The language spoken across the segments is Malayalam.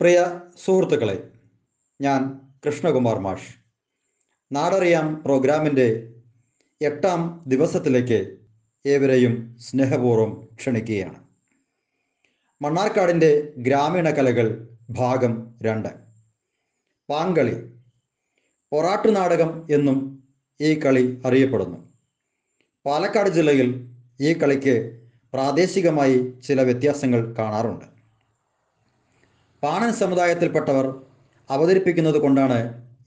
പ്രിയ സുഹൃത്തുക്കളെ ഞാൻ കൃഷ്ണകുമാർ മാഷ് നാടറിയാം പ്രോഗ്രാമിൻ്റെ എട്ടാം ദിവസത്തിലേക്ക് ഏവരെയും സ്നേഹപൂർവ്വം ക്ഷണിക്കുകയാണ് മണ്ണാർക്കാടിൻ്റെ ഗ്രാമീണ കലകൾ ഭാഗം രണ്ട് പാങ്കളി പൊറാട്ടു നാടകം എന്നും ഈ കളി അറിയപ്പെടുന്നു പാലക്കാട് ജില്ലയിൽ ഈ കളിക്ക് പ്രാദേശികമായി ചില വ്യത്യാസങ്ങൾ കാണാറുണ്ട് പാണൻ സമുദായത്തിൽപ്പെട്ടവർ അവതരിപ്പിക്കുന്നത് കൊണ്ടാണ്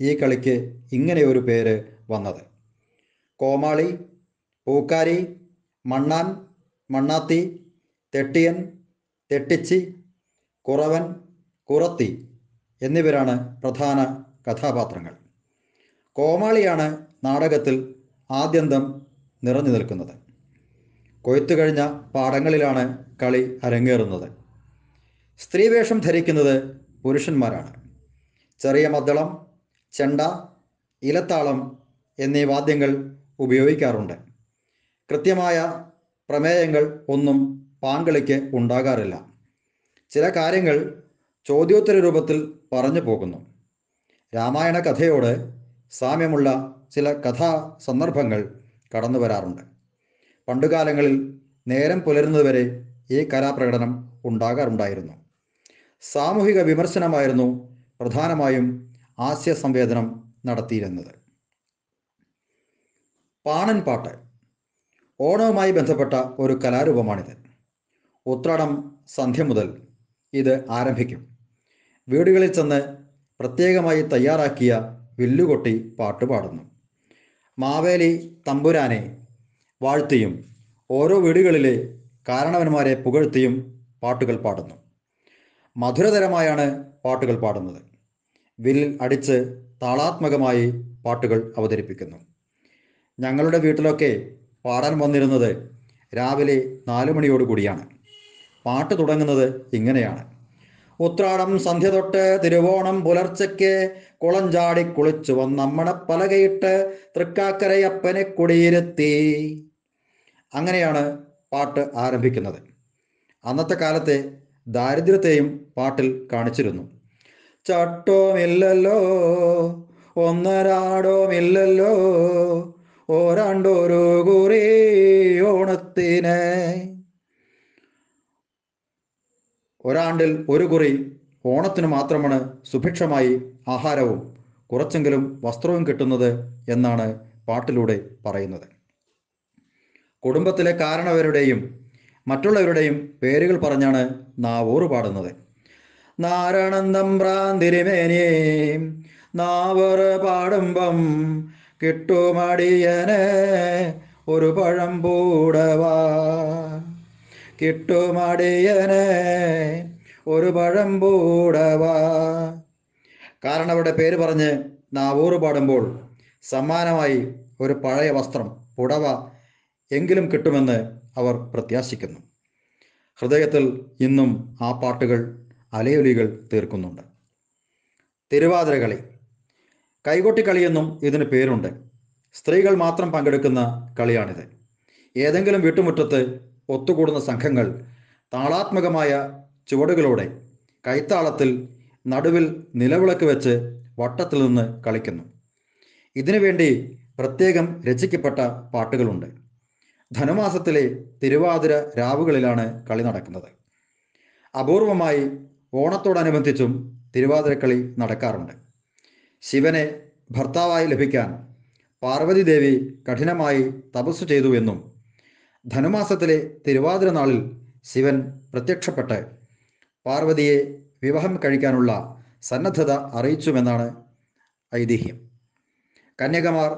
ഈ കളിക്ക് ഇങ്ങനെയൊരു പേര് വന്നത് കോമാളി പൂക്കാരി മണ്ണാൻ മണ്ണാത്തി തെട്ടിയൻ തെട്ടിച്ചി കുറവൻ കുറത്തി എന്നിവരാണ് പ്രധാന കഥാപാത്രങ്ങൾ കോമാളിയാണ് നാടകത്തിൽ ആദ്യന്തം നിറഞ്ഞു നിൽക്കുന്നത് കൊയ്ത്തു കഴിഞ്ഞ പാടങ്ങളിലാണ് കളി അരങ്ങേറുന്നത് സ്ത്രീവേഷം ധരിക്കുന്നത് പുരുഷന്മാരാണ് ചെറിയ മദ്ദളം ചെണ്ട ഇലത്താളം എന്നീ വാദ്യങ്ങൾ ഉപയോഗിക്കാറുണ്ട് കൃത്യമായ പ്രമേയങ്ങൾ ഒന്നും പാങ്കളിക്ക് ഉണ്ടാകാറില്ല ചില കാര്യങ്ങൾ ചോദ്യോത്തര രൂപത്തിൽ പറഞ്ഞു പോകുന്നു രാമായണ കഥയോട് സാമ്യമുള്ള ചില കഥാ സന്ദർഭങ്ങൾ കടന്നു വരാറുണ്ട് പണ്ടുകാലങ്ങളിൽ നേരം പുലരുന്നതുവരെ ഈ കലാപ്രകടനം ഉണ്ടാകാറുണ്ടായിരുന്നു സാമൂഹിക വിമർശനമായിരുന്നു പ്രധാനമായും ആശയ സംവേദനം നടത്തിയിരുന്നത് പാണൻപാട്ട് ഓണവുമായി ബന്ധപ്പെട്ട ഒരു കലാരൂപമാണിത് ഉത്രാടം സന്ധ്യ മുതൽ ഇത് ആരംഭിക്കും വീടുകളിൽ ചെന്ന് പ്രത്യേകമായി തയ്യാറാക്കിയ വില്ലുകൊട്ടി പാട്ട് മാവേലി തമ്പുരാനെ വാഴ്ത്തിയും ഓരോ വീടുകളിലെ കാരണവന്മാരെ പുകഴ്ത്തിയും പാട്ടുകൾ പാടുന്നു മധുരതരമായാണ് പാട്ടുകൾ പാടുന്നത് വിൽ അടിച്ച് താളാത്മകമായി പാട്ടുകൾ അവതരിപ്പിക്കുന്നു ഞങ്ങളുടെ വീട്ടിലൊക്കെ പാടാൻ വന്നിരുന്നത് രാവിലെ നാലു മണിയോടുകൂടിയാണ് പാട്ട് തുടങ്ങുന്നത് ഇങ്ങനെയാണ് ഉത്രാടം സന്ധ്യ തൊട്ട് തിരുവോണം പുലർച്ചയ്ക്ക് കുളഞ്ചാടി കുളിച്ചു വന്നമ്മണ പലകയിട്ട് തൃക്കാക്കരയപ്പനെ കുടിയിരുത്തി അങ്ങനെയാണ് പാട്ട് ആരംഭിക്കുന്നത് അന്നത്തെ കാലത്തെ ദാരിദ്ര്യത്തെയും പാട്ടിൽ കാണിച്ചിരുന്നു ചട്ടോമില്ലല്ലോ ഒന്നരാടോമില്ലല്ലോ ഓരാണ്ടൊരു കുറി ഓണത്തിന് ഒരാണ്ടിൽ ഒരു കുറി ഓണത്തിന് മാത്രമാണ് സുഭിക്ഷമായി ആഹാരവും കുറച്ചെങ്കിലും വസ്ത്രവും കിട്ടുന്നത് എന്നാണ് പാട്ടിലൂടെ പറയുന്നത് കുടുംബത്തിലെ കാരണവരുടെയും മറ്റുള്ളവരുടെയും പേരുകൾ പറഞ്ഞാണ് നാവോറ് പാടുന്നത് നാരണന്തം ഭ്രാന്തിരിമേനിയേ നാവറ് പാടുമ്പം കിട്ടുമടിയനെ ഒരു പഴം പൂടവാ കിട്ടുമടിയന് ഒരു പഴം പൂടവാ കാരണവരുടെ പേര് പറഞ്ഞ് നാവോറ് പാടുമ്പോൾ സമ്മാനമായി ഒരു പഴയ വസ്ത്രം പുടവ എങ്കിലും കിട്ടുമെന്ന് അവർ പ്രത്യാശിക്കുന്നു ഹൃദയത്തിൽ ഇന്നും ആ പാട്ടുകൾ അലയൊലികൾ തീർക്കുന്നുണ്ട് തിരുവാതിരകളി കൈകൊട്ടിക്കളിയെന്നും ഇതിന് പേരുണ്ട് സ്ത്രീകൾ മാത്രം പങ്കെടുക്കുന്ന കളിയാണിത് ഏതെങ്കിലും വീട്ടുമുറ്റത്ത് ഒത്തുകൂടുന്ന സംഘങ്ങൾ താളാത്മകമായ ചുവടുകളോടെ കൈത്താളത്തിൽ നടുവിൽ നിലവിളക്ക് വെച്ച് വട്ടത്തിൽ നിന്ന് കളിക്കുന്നു ഇതിനുവേണ്ടി പ്രത്യേകം രചിക്കപ്പെട്ട പാട്ടുകളുണ്ട് ധനുമാസത്തിലെ തിരുവാതിര രാവുകളിലാണ് കളി നടക്കുന്നത് അപൂർവമായി ഓണത്തോടനുബന്ധിച്ചും തിരുവാതിരക്കളി നടക്കാറുണ്ട് ശിവനെ ഭർത്താവായി ലഭിക്കാൻ പാർവതി ദേവി കഠിനമായി തപസ് ചെയ്തു എന്നും ധനുമാസത്തിലെ തിരുവാതിര നാളിൽ ശിവൻ പ്രത്യക്ഷപ്പെട്ട് പാർവതിയെ വിവാഹം കഴിക്കാനുള്ള സന്നദ്ധത അറിയിച്ചുമെന്നാണ് ഐതിഹ്യം കന്യകമാർ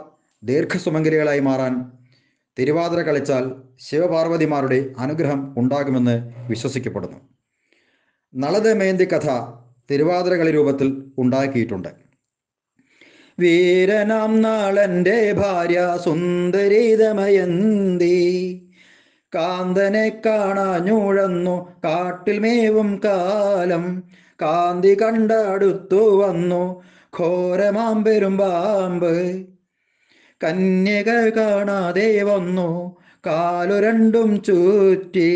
ദീർഘസുമംഗലികളായി മാറാൻ തിരുവാതിര കളിച്ചാൽ ശിവപാർവതിമാരുടെ അനുഗ്രഹം ഉണ്ടാകുമെന്ന് വിശ്വസിക്കപ്പെടുന്നു നളദമയന്തി കഥ തിരുവാതിരകളി രൂപത്തിൽ ഉണ്ടാക്കിയിട്ടുണ്ട് വീരനാം നാളന്റെ ഭാര്യ സുന്ദരീതമയന്തി കാന്തനെ കാണാഞ്ഞുഴന്നു കാട്ടിൽ മേവും കാലം കാന്തി കണ്ടടുത്തു വന്നു ഘോരമാം പെരുമ്പാമ്പ് കന്യക കാണാതെ വന്നു കാലു രണ്ടും ചുറ്റി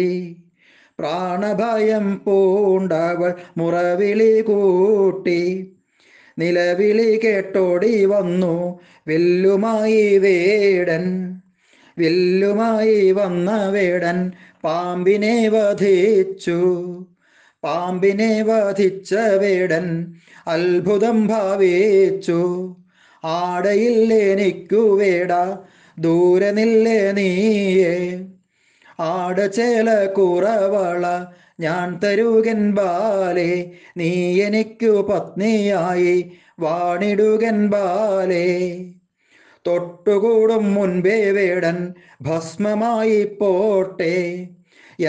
പ്രാണഭയം പൂണ്ടവൾ മുറവിളി കൂട്ടി നിലവിളി കേട്ടോടി വന്നു വെല്ലുമായി വേടൻ വെല്ലുമായി വന്ന വേടൻ പാമ്പിനെ വധിച്ചു പാമ്പിനെ വധിച്ച വേടൻ അത്ഭുതം ഭാവിച്ചു ആടയില്ലെനിക്കു വേട ദൂരെ നില്ലേ നീയേ ചേല കുറവള ഞാൻ തരുകൻ ബാലേ നീ എനിക്കു പത്നിയായി വാണിടുകൻ ബാലേ തൊട്ടുകൂടും മുൻപേ വേടൻ ഭസ്മമായി പോട്ടെ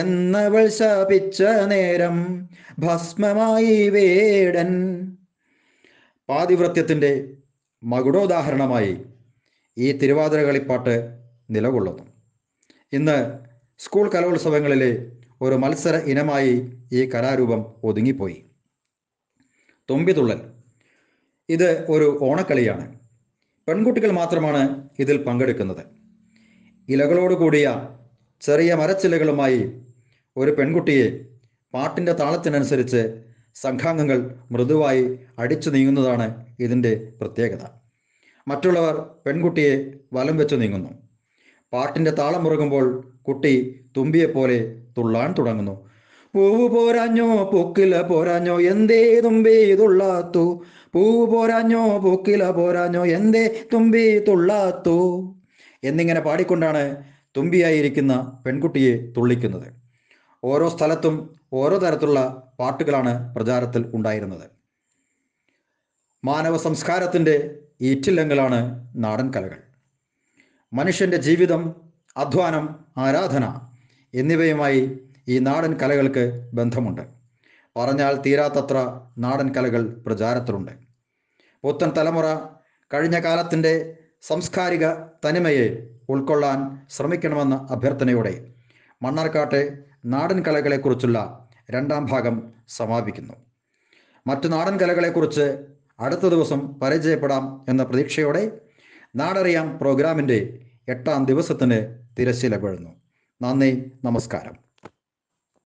എന്നവൾ ശാപിച്ച നേരം ഭസ്മമായി വേടൻ പാതിവ്രത്യത്തിന്റെ മകുടോദാഹരണമായി ഈ തിരുവാതിര കളിപ്പാട്ട് നിലകൊള്ളുന്നു ഇന്ന് സ്കൂൾ കലോത്സവങ്ങളിലെ ഒരു മത്സര ഇനമായി ഈ കലാരൂപം ഒതുങ്ങിപ്പോയി തുമ്പിതുള്ളൽ ഇത് ഒരു ഓണക്കളിയാണ് പെൺകുട്ടികൾ മാത്രമാണ് ഇതിൽ പങ്കെടുക്കുന്നത് ഇലകളോട് കൂടിയ ചെറിയ മരച്ചിലകളുമായി ഒരു പെൺകുട്ടിയെ പാട്ടിൻ്റെ താളത്തിനനുസരിച്ച് സംഘാംഗങ്ങൾ മൃദുവായി അടിച്ചു നീങ്ങുന്നതാണ് ഇതിൻ്റെ പ്രത്യേകത മറ്റുള്ളവർ പെൺകുട്ടിയെ വലം വെച്ചു നീങ്ങുന്നു പാട്ടിൻ്റെ താളം മുറുകുമ്പോൾ കുട്ടി തുമ്പിയെപ്പോലെ തുള്ളാൻ തുടങ്ങുന്നു പൂവ് പോരാഞ്ഞോ പൂക്കില പോരാഞ്ഞോ എന്തേ തുമ്പി തുള്ളാത്തു പൂവ് പോരാഞ്ഞോ പൂക്കില പോരാഞ്ഞോ എന്തേ തുമ്പി തുള്ളാത്തു എന്നിങ്ങനെ പാടിക്കൊണ്ടാണ് തുമ്പിയായിരിക്കുന്ന പെൺകുട്ടിയെ തുള്ളിക്കുന്നത് ഓരോ സ്ഥലത്തും ഓരോ തരത്തിലുള്ള പാട്ടുകളാണ് പ്രചാരത്തിൽ ഉണ്ടായിരുന്നത് മാനവ സംസ്കാരത്തിൻ്റെ ഈറ്റില്ലങ്ങളാണ് നാടൻ കലകൾ മനുഷ്യൻ്റെ ജീവിതം അധ്വാനം ആരാധന എന്നിവയുമായി ഈ നാടൻ കലകൾക്ക് ബന്ധമുണ്ട് പറഞ്ഞാൽ തീരാത്തത്ര നാടൻ കലകൾ പ്രചാരത്തിലുണ്ട് പുത്തൻ തലമുറ കഴിഞ്ഞ കാലത്തിൻ്റെ സാംസ്കാരിക തനിമയെ ഉൾക്കൊള്ളാൻ ശ്രമിക്കണമെന്ന അഭ്യർത്ഥനയോടെ മണ്ണാർക്കാട്ടെ നാടൻ കലകളെക്കുറിച്ചുള്ള രണ്ടാം ഭാഗം സമാപിക്കുന്നു മറ്റു നാടൻ കലകളെക്കുറിച്ച് അടുത്ത ദിവസം പരിചയപ്പെടാം എന്ന പ്രതീക്ഷയോടെ നാടറിയാം പ്രോഗ്രാമിൻ്റെ എട്ടാം ദിവസത്തിന് തിരശ്ശീല വീഴുന്നു നന്ദി നമസ്കാരം